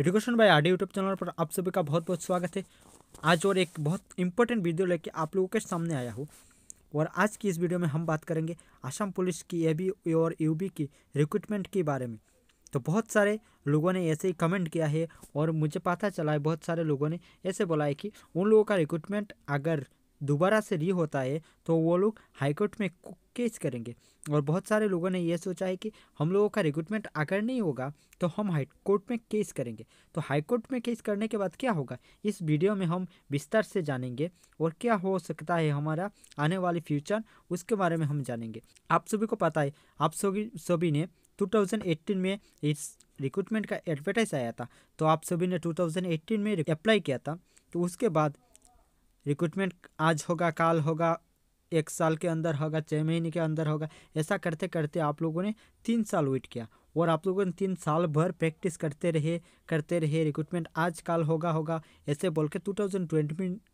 education by Adi YouTube channel पर आप सभी का बहुत बहुत स्वागत है आज और एक बहुत इंपॉर्टेंट वीडियो लेके आप लोगों के सामने आया हूँ और आज की इस वीडियो में हम बात करेंगे आसाम पुलिस की ए और यू की रिक्रूटमेंट के बारे में तो बहुत सारे लोगों ने ऐसे ही कमेंट किया है और मुझे पता चला है बहुत सारे लोगों ने ऐसे बोला है कि उन लोगों का रिक्रूटमेंट अगर दोबारा से री होता है तो वो लोग हाईकोर्ट में केस करेंगे और बहुत सारे लोगों ने यह सोचा है कि हम लोगों का रिक्रूटमेंट अगर नहीं होगा तो हम हाईकोर्ट में केस करेंगे तो हाईकोर्ट में केस करने के बाद क्या होगा इस वीडियो में हम विस्तार से जानेंगे और क्या हो सकता है हमारा आने वाले फ्यूचर उसके बारे में हम जानेंगे आप सभी को पता है आप सभी सभी ने 2018 में इस रिक्रूटमेंट का एडवर्टाइज आया था तो आप सभी ने 2018 में अप्लाई किया था तो उसके बाद रिक्रूटमेंट आज होगा काल होगा एक साल के अंदर होगा छः महीने के अंदर होगा ऐसा करते करते आप लोगों ने तीन साल वेट किया और आप लोगों ने तीन साल भर प्रैक्टिस करते रहे करते रहे रिक्रूटमेंट आज कल होगा होगा ऐसे बोल के टू थाउजेंड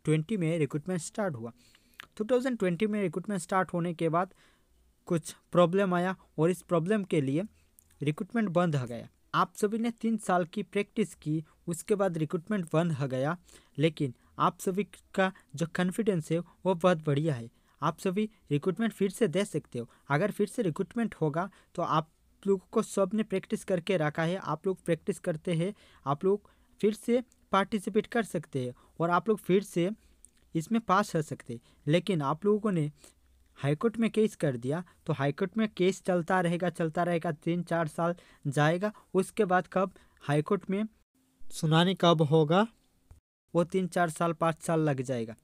ट्वेंटी में रिक्रूटमेंट स्टार्ट हुआ टू थाउजेंड ट्वेंटी में रिक्रूटमेंट स्टार्ट होने के बाद कुछ प्रॉब्लम आया और इस प्रॉब्लम के लिए रिक्रूटमेंट बंद हो गया आप सभी ने तीन साल की प्रैक्टिस की उसके बाद रिक्रूटमेंट बंद हो गया लेकिन आप सभी का जो कॉन्फिडेंस है वो बहुत बढ़िया है आप सभी रिक्रूटमेंट फिर से दे सकते हो अगर फिर से रिक्रूटमेंट होगा तो आप लोगों को सब ने प्रैक्टिस करके रखा है आप लोग प्रैक्टिस करते हैं आप लोग फिर से पार्टिसिपेट कर सकते हैं और आप लोग फिर से इसमें पास हो सकते हैं लेकिन आप लोगों ने हाईकोर्ट में केस कर दिया तो हाईकोर्ट में केस चलता रहेगा चलता रहेगा तीन चार साल जाएगा उसके बाद कब हाईकोर्ट में सुनानी कब होगा वो तीन चार साल पाँच साल लग जाएगा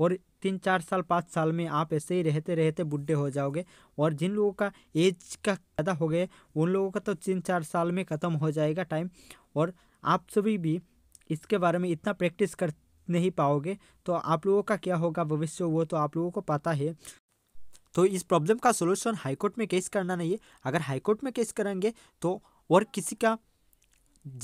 और तीन चार साल पाँच साल में आप ऐसे ही रहते रहते बुढ़े हो जाओगे और जिन लोगों का एज का ज़्यादा हो गए उन लोगों का तो तीन चार साल में ख़त्म हो जाएगा टाइम और आप सभी भी इसके बारे में इतना प्रैक्टिस कर नहीं पाओगे तो आप लोगों का क्या होगा भविष्य वो तो आप लोगों को पता है तो इस प्रॉब्लम का सोल्यूशन हाईकोर्ट में केस करना नहीं है अगर हाईकोर्ट में केस करेंगे तो और किसी का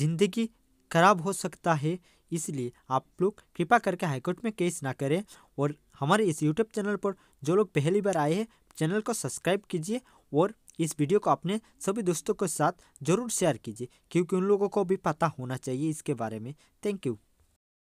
जिंदगी खराब हो सकता है इसलिए आप लोग कृपा करके हाईकोर्ट में केस ना करें और हमारे इस यूट्यूब चैनल पर जो लोग पहली बार आए हैं चैनल को सब्सक्राइब कीजिए और इस वीडियो को अपने सभी दोस्तों के साथ जरूर शेयर कीजिए क्योंकि उन लोगों को भी पता होना चाहिए इसके बारे में थैंक यू